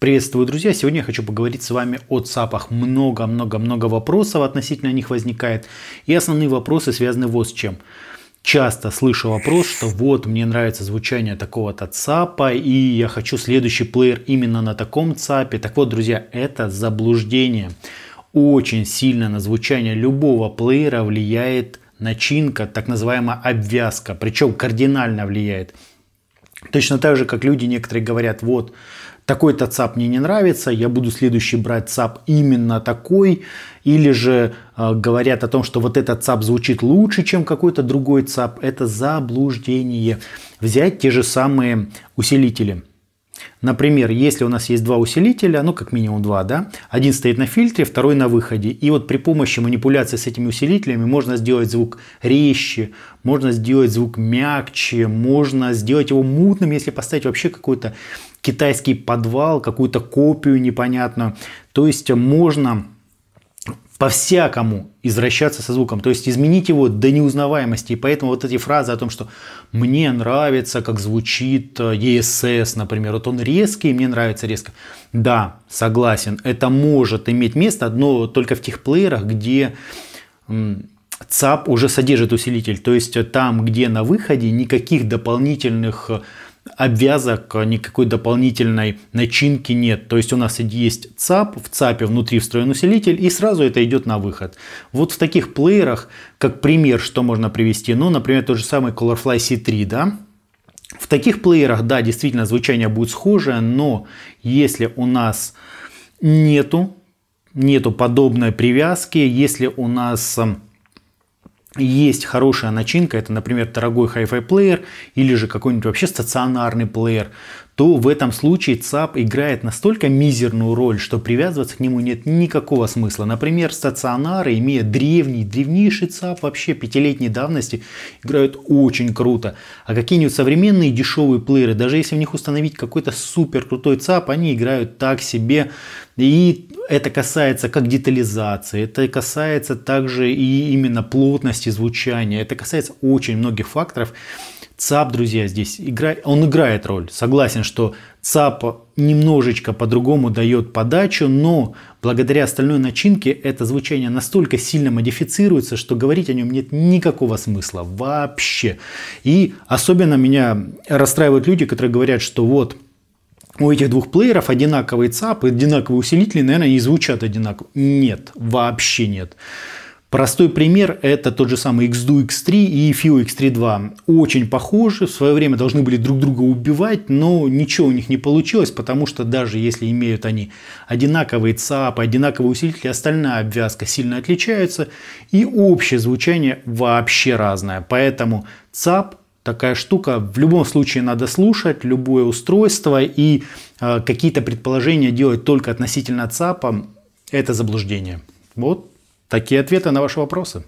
Приветствую, друзья! Сегодня я хочу поговорить с вами о ЦАПах. Много-много-много вопросов относительно них возникает. И основные вопросы связаны вот с чем. Часто слышу вопрос, что вот мне нравится звучание такого-то ЦАПа, и я хочу следующий плеер именно на таком ЦАПе. Так вот, друзья, это заблуждение. Очень сильно на звучание любого плеера влияет начинка, так называемая обвязка, причем кардинально влияет. Точно так же, как люди некоторые говорят, вот, такой-то ЦАП мне не нравится, я буду следующий брать ЦАП именно такой, или же э, говорят о том, что вот этот ЦАП звучит лучше, чем какой-то другой ЦАП, это заблуждение. Взять те же самые усилители – Например, если у нас есть два усилителя, ну как минимум два, да, один стоит на фильтре, второй на выходе. И вот при помощи манипуляции с этими усилителями можно сделать звук резче, можно сделать звук мягче, можно сделать его мутным, если поставить вообще какой-то китайский подвал, какую-то копию непонятную. То есть можно по-всякому извращаться со звуком, то есть изменить его до неузнаваемости. И поэтому вот эти фразы о том, что «мне нравится, как звучит ESS», э, например, вот он резкий, мне нравится резко. Да, согласен, это может иметь место, но только в тех плеерах, где ЦАП уже содержит усилитель. То есть там, где на выходе никаких дополнительных э, обвязок, а, никакой дополнительной начинки нет. То есть у нас есть ЦАП, в ЦАПе внутри встроен усилитель и сразу это идет на выход. Вот в таких плеерах, как пример, что можно привести, ну, например, тот же самый Colorfly C3, да, в таких плеерах, да, действительно звучание будет схожее, но если у нас нету, нету подобной привязки, если у нас есть хорошая начинка, это, например, дорогой Hi-Fi плеер или же какой-нибудь вообще стационарный плеер, то в этом случае ЦАП играет настолько мизерную роль, что привязываться к нему нет никакого смысла. Например, стационары, имея древний, древнейший ЦАП вообще пятилетней давности, играют очень круто. А какие-нибудь современные дешевые плееры, даже если в них установить какой-то супер крутой ЦАП, они играют так себе. И это касается как детализации, это касается также и именно плотности звучания, это касается очень многих факторов. ЦАП, друзья, здесь игра... он играет роль. Согласен, что ЦАП немножечко по-другому дает подачу, но благодаря остальной начинке это звучание настолько сильно модифицируется, что говорить о нем нет никакого смысла вообще. И особенно меня расстраивают люди, которые говорят, что вот у этих двух плееров одинаковые ЦАПы, одинаковые усилители, наверное, не звучат одинаково. Нет, вообще нет. Простой пример – это тот же самый X2, X3 и FIO x 32 Очень похожи, в свое время должны были друг друга убивать, но ничего у них не получилось, потому что даже если имеют они одинаковые цап, одинаковые усилители, остальная обвязка сильно отличается, и общее звучание вообще разное. Поэтому ЦАП такая штука. В любом случае надо слушать любое устройство и э, какие-то предположения делать только относительно ЦАПа – это заблуждение. Вот Такие ответы на ваши вопросы.